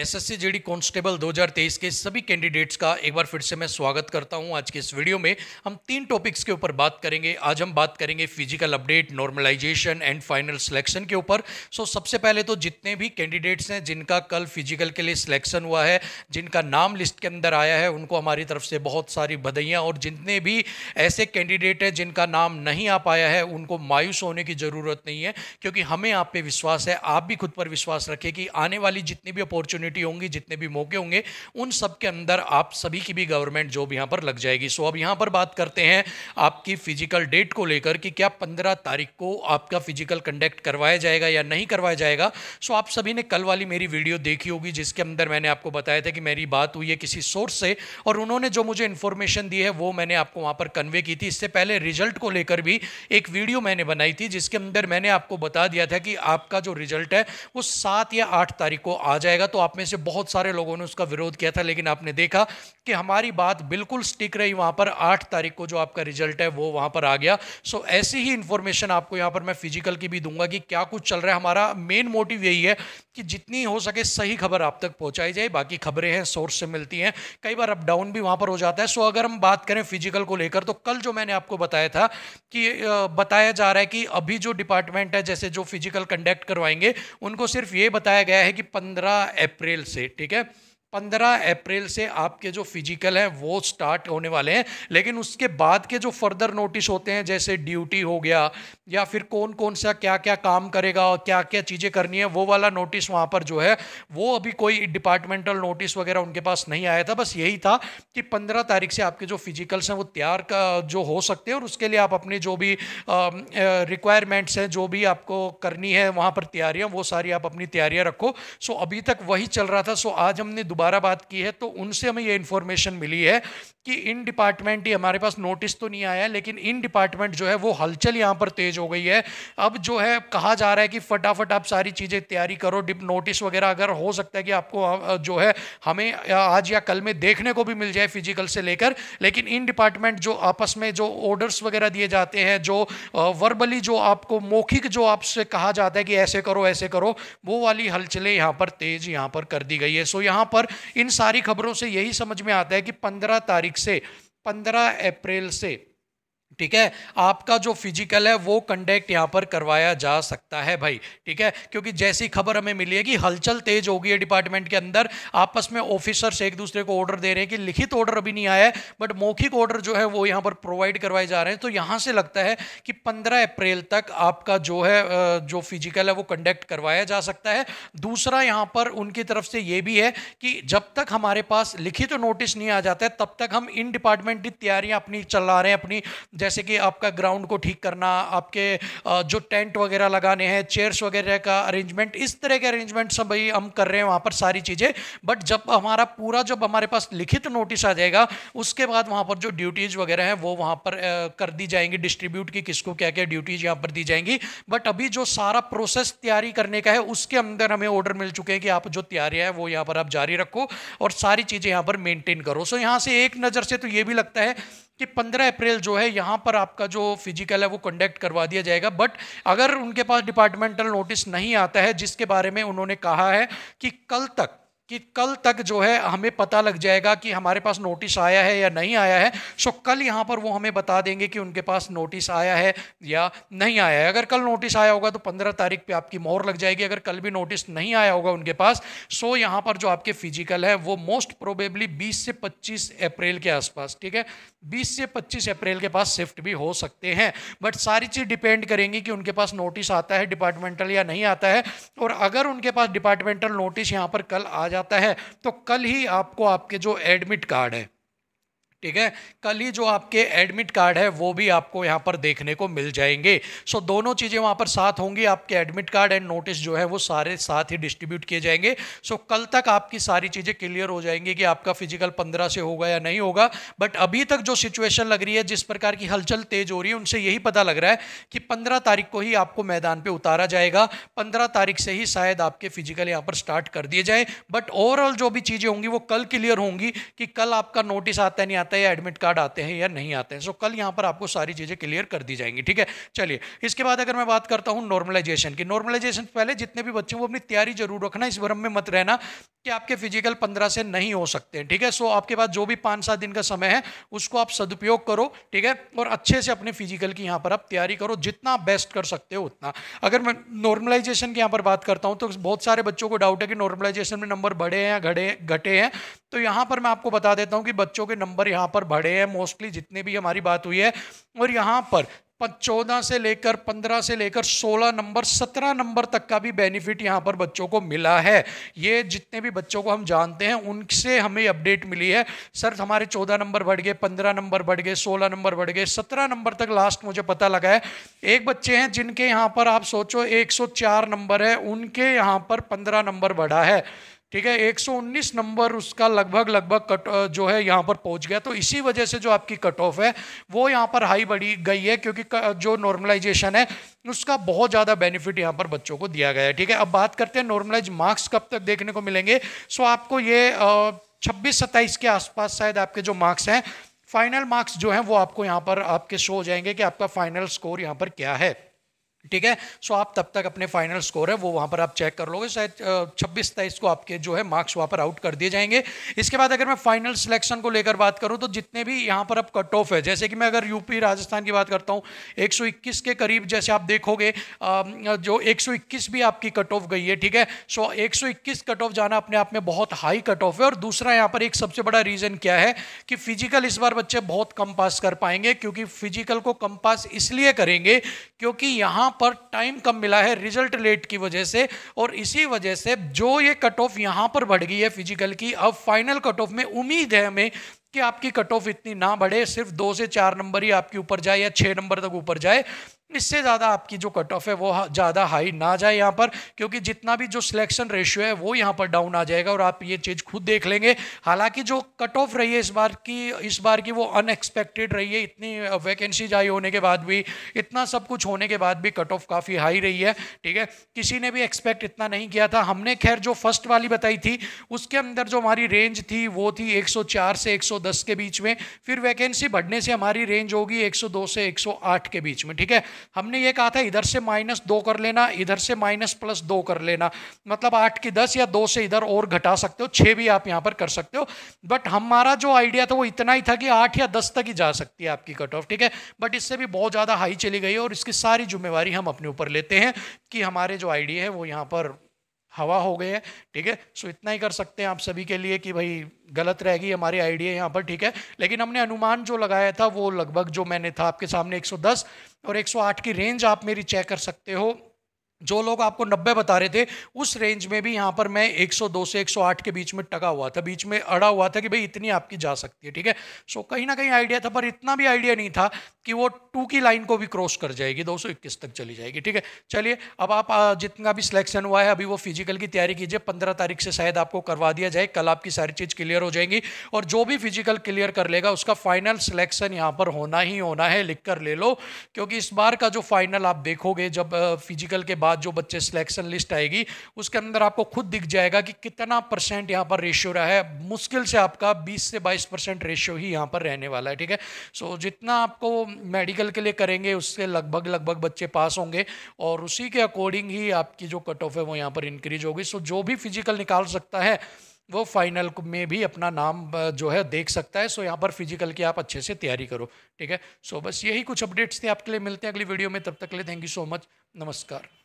SSC GD constable 2023 के सभी candidates का एक बार फिर से मैं स्वागत करता हूं आज के इस वीडियो में हम तीन टॉपिक्स के ऊपर बात करेंगे आज हम बात करेंगे physical update normalisation and final selection के ऊपर सो सबसे पहले तो जितने भी कैंडिडेट्स हैं जिनका कल फिजिकल के लिए सिलेक्शन हुआ है जिनका नाम लिस्ट के अंदर आया है उनको हमारी तरफ से बहुत सारी बधाइयाँ और जितने भी ऐसे कैंडिडेट हैं जिनका नाम नहीं आ पाया है उनको मायूस होने की ज़रूरत नहीं है क्योंकि हमें आप पर विश्वास है आप भी खुद पर विश्वास रखें कि आने वाली जितनी भी अपॉर्चुनिटी अपॉर्चुनिटी होंगी जितने भी मौके होंगे उन सब के अंदर आप सभी की भी गवर्नमेंट जॉब यहाँ पर लग जाएगी सो अब यहाँ पर बात करते हैं आपकी फिजिकल डेट को लेकर कि क्या पंद्रह तारीख को आपका फिजिकल कंडक्ट करवाया जाएगा या नहीं करवाया जाएगा सो आप सभी ने कल वाली मेरी वीडियो देखी होगी जिसके अंदर मैंने आपको बताया था कि मेरी बात हुई है किसी सोर्स से और उन्होंने जो मुझे इन्फॉर्मेशन दी है वो मैंने आपको वहाँ पर कन्वे की थी इससे पहले रिजल्ट को लेकर भी एक वीडियो मैंने बनाई थी जिसके अंदर मैंने आपको बता दिया था कि आपका जो रिजल्ट है वो सात या आठ तारीख को आ जाएगा तो आप आप में से बहुत सारे लोगों ने उसका विरोध किया था लेकिन आपने देखा कि हमारी बात बिल्कुल स्टिक रही वहां पर आठ तारीख को जो आपका रिजल्ट है वो वहां पर आ गया सो ऐसी ही इंफॉर्मेशन आपको यहाँ पर मैं फिजिकल की भी दूंगा कि क्या कुछ चल रहा है हमारा मेन मोटिव यही है कि जितनी हो सके सही खबर आप तक पहुंचाई जाए बाकी खबरें हैं सोर्स से मिलती हैं कई बार अप डाउन भी वहां पर हो जाता है सो अगर हम बात करें फिजिकल को लेकर तो कल जो मैंने आपको बताया था कि बताया जा रहा है कि अभी जो डिपार्टमेंट है जैसे जो फिजिकल कंडक्ट करवाएंगे उनको सिर्फ ये बताया गया है कि पंद्रह अप्रैल अप्रैल से ठीक है पंद्रह अप्रैल से आपके जो फिजिकल हैं वो स्टार्ट होने वाले हैं लेकिन उसके बाद के जो फर्दर नोटिस होते हैं जैसे ड्यूटी हो गया या फिर कौन कौन सा क्या क्या काम करेगा और क्या क्या चीज़ें करनी है वो वाला नोटिस वहाँ पर जो है वो अभी कोई डिपार्टमेंटल नोटिस वगैरह उनके पास नहीं आया था बस यही था कि पंद्रह तारीख से आपके जो फिजिकल्स हैं वो तैयार का जो हो सकते हैं और उसके लिए आप अपने जो भी रिक्वायरमेंट्स हैं जो भी आपको करनी है वहाँ पर तैयारियाँ वो सारी आप अपनी तैयारियाँ रखो सो अभी तक वही चल रहा था सो आज हमने दोबारा दोबारा बात की है तो उनसे हमें यह इन्फॉर्मेशन मिली है कि इन डिपार्टमेंट ही हमारे पास नोटिस तो नहीं आया लेकिन इन डिपार्टमेंट जो है वो हलचल यहाँ पर तेज हो गई है अब जो है कहा जा रहा है कि फटाफट आप सारी चीज़ें तैयारी करो डिप नोटिस वगैरह अगर हो सकता है कि आपको जो है हमें आज या कल में देखने को भी मिल जाए फिजिकल से लेकर लेकिन इन डिपार्टमेंट जो आपस में जो ऑर्डर्स वगैरह दिए जाते हैं जो वर्बली जो आपको मौखिक जो आपसे कहा जाता है कि ऐसे करो ऐसे करो वो वाली हलचलें यहाँ पर तेज यहाँ पर कर दी गई है सो यहाँ पर इन सारी खबरों से यही समझ में आता है कि पंद्रह तारीख से पंद्रह अप्रैल से ठीक है आपका जो फिजिकल है वो कंडक्ट यहाँ पर करवाया जा सकता है भाई ठीक है क्योंकि जैसी खबर हमें मिली है कि हलचल तेज हो गई है डिपार्टमेंट के अंदर आपस में ऑफिसर्स एक दूसरे को ऑर्डर दे रहे हैं कि लिखित ऑर्डर अभी नहीं आया है बट मौखिक ऑर्डर जो है वो यहाँ पर प्रोवाइड करवाए जा रहे हैं तो यहाँ से लगता है कि पंद्रह अप्रैल तक आपका जो है जो फिजिकल है वो कंडक्ट करवाया जा सकता है दूसरा यहाँ पर उनकी तरफ से ये भी है कि जब तक हमारे पास लिखित नोटिस नहीं आ जाता है तब तक हम इन डिपार्टमेंट की तैयारियां अपनी चला रहे हैं अपनी जैसे जैसे कि आपका ग्राउंड को ठीक करना आपके जो टेंट वगैरह लगाने हैं चेयर्स वगैरह का अरेंजमेंट इस तरह के अरेंजमेंट सब भाई हम कर रहे हैं वहाँ पर सारी चीज़ें बट जब हमारा पूरा जब हमारे पास लिखित नोटिस आ जाएगा उसके बाद वहाँ पर जो ड्यूटीज़ वगैरह हैं वो वहाँ पर कर दी जाएंगी डिस्ट्रीब्यूट की किसको क्या क्या ड्यूटीज़ यहाँ पर दी जाएंगी बट अभी जो सारा प्रोसेस तैयारी करने का है उसके अंदर हमें ऑर्डर मिल चुके हैं कि आप जो तैयारियाँ हैं वो यहाँ पर आप जारी रखो और सारी चीज़ें यहाँ पर मेनटेन करो सो यहाँ से एक नज़र से तो ये भी लगता है कि 15 अप्रैल जो है यहाँ पर आपका जो फिजिकल है वो कंडक्ट करवा दिया जाएगा बट अगर उनके पास डिपार्टमेंटल नोटिस नहीं आता है जिसके बारे में उन्होंने कहा है कि कल तक कि कल तक जो है हमें पता लग जाएगा कि हमारे पास नोटिस आया है या नहीं आया है सो कल यहाँ पर वो हमें बता देंगे कि उनके पास नोटिस आया है या नहीं आया है अगर कल नोटिस आया होगा तो पंद्रह तारीख पे आपकी मोहर लग जाएगी अगर कल भी नोटिस नहीं आया होगा उनके पास सो यहाँ पर जो आपके फिजिकल है वो मोस्ट प्रोबेबली बीस से पच्चीस अप्रैल के आसपास ठीक है बीस से पच्चीस अप्रैल के पास शिफ्ट भी हो सकते हैं बट सारी चीज़ डिपेंड करेंगी कि उनके पास नोटिस आता है डिपार्टमेंटल या नहीं आता है और अगर उनके पास डिपार्टमेंटल नोटिस यहाँ पर कल आ जाता है तो कल ही आपको आपके जो एडमिट कार्ड है ठीक है कल ही जो आपके एडमिट कार्ड है वो भी आपको यहाँ पर देखने को मिल जाएंगे सो so, दोनों चीज़ें वहाँ पर साथ होंगी आपके एडमिट कार्ड एंड नोटिस जो है वो सारे साथ ही डिस्ट्रीब्यूट किए जाएंगे सो so, कल तक आपकी सारी चीज़ें क्लियर हो जाएंगी कि आपका फिजिकल पंद्रह से होगा या नहीं होगा बट अभी तक जो सिचुएशन लग रही है जिस प्रकार की हलचल तेज हो रही है उनसे यही पता लग रहा है कि पंद्रह तारीख को ही आपको मैदान पर उतारा जाएगा पंद्रह तारीख से ही शायद आपके फिजिकल यहाँ पर स्टार्ट कर दिए जाए बट ओवरऑल जो भी चीज़ें होंगी वो कल क्लियर होंगी कि कल आपका नोटिस आता है नहीं आता रहता है या एडमिट कार्ड आते हैं या नहीं आते हैं सो कल यहाँ पर आपको सारी चीज़ें क्लियर कर दी जाएंगी ठीक है चलिए इसके बाद अगर मैं बात करता हूँ नॉर्मलाइजेशन की नॉर्मलाइजेशन पहले जितने भी बच्चे वो अपनी तैयारी जरूर रखना इस भ्रम में मत रहना कि आपके फिजिकल पंद्रह से नहीं हो सकते हैं ठीक है सो आपके पास जो भी पाँच सात दिन का समय है उसको आप सदुपयोग करो ठीक है और अच्छे से अपने फिजिकल की यहाँ पर आप तैयारी करो जितना बेस्ट कर सकते हो उतना अगर मैं नॉर्मलाइजेशन की यहाँ पर बात करता हूँ तो बहुत सारे बच्चों को डाउट है कि नॉर्मलाइजेशन में नंबर बढ़े हैं या घटे घटे हैं तो यहाँ पर मैं आपको बता देता हूँ कि बच्चों के नंबर यहाँ यहाँ पर बढ़े हैं मोस्टली जितने भी हमारी बात हुई है और यहाँ पर चौदह से लेकर पंद्रह से लेकर सोलह नंबर सत्रह नंबर तक का भी बेनिफिट यहाँ पर बच्चों को मिला है ये जितने भी बच्चों को हम जानते हैं उनसे हमें अपडेट मिली है सर हमारे चौदह नंबर बढ़ गए पंद्रह नंबर बढ़ गए सोलह नंबर बढ़ गए सत्रह नंबर तक लास्ट मुझे पता लगा है एक बच्चे हैं जिनके यहाँ पर आप सोचो एक नंबर है उनके यहाँ पर पंद्रह नंबर बढ़ा है ठीक है 119 नंबर उसका लगभग लगभग कट जो है यहाँ पर पहुँच गया तो इसी वजह से जो आपकी कट ऑफ है वो यहाँ पर हाई बढ़ी गई है क्योंकि जो नॉर्मलाइजेशन है उसका बहुत ज़्यादा बेनिफिट यहाँ पर बच्चों को दिया गया है ठीक है अब बात करते हैं नॉर्मलाइज मार्क्स कब तक देखने को मिलेंगे सो आपको ये छब्बीस सत्ताईस के आसपास शायद आपके जो मार्क्स हैं फाइनल मार्क्स जो हैं वो आपको यहाँ पर आपके शो हो जाएंगे कि आपका फाइनल स्कोर यहाँ पर क्या है ठीक है सो आप तब तक अपने फाइनल स्कोर है वो वहाँ पर आप चेक कर लोगे शायद छब्बीस तेईस को आपके जो है मार्क्स वहाँ पर आउट कर दिए जाएंगे इसके बाद अगर मैं फाइनल सिलेक्शन को लेकर बात करूँ तो जितने भी यहाँ पर अब कट ऑफ है जैसे कि मैं अगर यूपी राजस्थान की बात करता हूँ 121 के करीब जैसे आप देखोगे जो 121 भी आपकी कट ऑफ गई है ठीक है सो 121 कट ऑफ जाना अपने आप में बहुत हाई कट ऑफ है और दूसरा यहाँ पर एक सबसे बड़ा रीज़न क्या है कि फिजिकल इस बार बच्चे बहुत कम पास कर पाएंगे क्योंकि फिजिकल को कम पास इसलिए करेंगे क्योंकि यहाँ पर टाइम कम मिला है रिजल्ट लेट की वजह से और इसी वजह से जो ये कट ऑफ यहाँ पर बढ़ गई है फिजिकल की अब फाइनल कट ऑफ में उम्मीद है हमें कि आपकी कट ऑफ इतनी ना बढ़े सिर्फ दो से चार नंबर ही आपके ऊपर जाए या छः नंबर तक ऊपर जाए इससे ज़्यादा आपकी जो कट ऑफ है वो ज़्यादा हाई ना जाए यहाँ पर क्योंकि जितना भी जो सिलेक्शन रेशियो है वो यहाँ पर डाउन आ जाएगा और आप ये चीज़ खुद देख लेंगे हालांकि जो कट ऑफ रही है इस बार की इस बार की वो अनएक्सपेक्टेड रही है इतनी वैकेंसी जारी होने के बाद भी इतना सब कुछ होने के बाद भी कट ऑफ काफ़ी हाई रही है ठीक है किसी ने भी एक्सपेक्ट इतना नहीं किया था हमने खैर जो फर्स्ट वाली बताई थी उसके अंदर जो हमारी रेंज थी वो थी एक से एक 110 के बीच में फिर वैकेंसी बढ़ने से हमारी रेंज होगी 102 से 108 के बीच में ठीक है हमने ये कहा था इधर से माइनस दो कर लेना इधर से माइनस प्लस दो कर लेना मतलब आठ की दस या दो से इधर और घटा सकते हो छः भी आप यहाँ पर कर सकते हो बट हमारा जो आइडिया था वो इतना ही था कि आठ या दस तक ही जा सकती है आपकी कट ऑफ ठीक है बट इससे भी बहुत ज़्यादा हाई चली गई है और इसकी सारी जिम्मेवारी हम अपने ऊपर लेते हैं कि हमारे जो आइडिया है वो यहाँ पर हवा हो गए हैं ठीक है सो इतना ही कर सकते हैं आप सभी के लिए कि भाई गलत रहेगी हमारे आइडिया यहाँ पर ठीक है लेकिन हमने अनुमान जो लगाया था वो लगभग जो मैंने था आपके सामने 110 और 108 की रेंज आप मेरी चेक कर सकते हो जो लोग आपको 90 बता रहे थे उस रेंज में भी यहाँ पर मैं 102 से 108 के बीच में टका हुआ था बीच में अड़ा हुआ था कि भाई इतनी आपकी जा सकती है ठीक है सो कहीं ना कहीं आइडिया था पर इतना भी आइडिया नहीं था कि वो टू की लाइन को भी क्रॉस कर जाएगी 221 तक चली जाएगी ठीक है चलिए अब आप जितना भी सिलेक्शन हुआ है अभी वो फिजिकल की तैयारी कीजिए 15 तारीख से शायद आपको करवा दिया जाए कल आपकी सारी चीज़ क्लियर हो जाएंगी और जो भी फिजिकल क्लियर कर लेगा उसका फाइनल सिलेक्शन यहाँ पर होना ही होना है लिख कर ले लो क्योंकि इस बार का जो फाइनल आप देखोगे जब फिजिकल के बाद जो बच्चे सिलेक्शन लिस्ट आएगी उसके अंदर आपको खुद दिख जाएगा कि कितना परसेंट यहाँ पर रेशियो रहा है मुश्किल से आपका बीस से बाईस रेशियो ही यहाँ पर रहने वाला है ठीक है सो जितना आपको मेडिकल के लिए करेंगे उससे लगभग लगभग बच्चे पास होंगे और उसी के अकॉर्डिंग ही आपकी जो कट ऑफ है वो यहाँ पर इंक्रीज होगी सो जो भी फिजिकल निकाल सकता है वो फाइनल में भी अपना नाम जो है देख सकता है सो यहाँ पर फिजिकल की आप अच्छे से तैयारी करो ठीक है सो बस यही कुछ अपडेट्स थे आपके लिए मिलते हैं अगली वीडियो में तब तक के लिए थैंक यू सो मच नमस्कार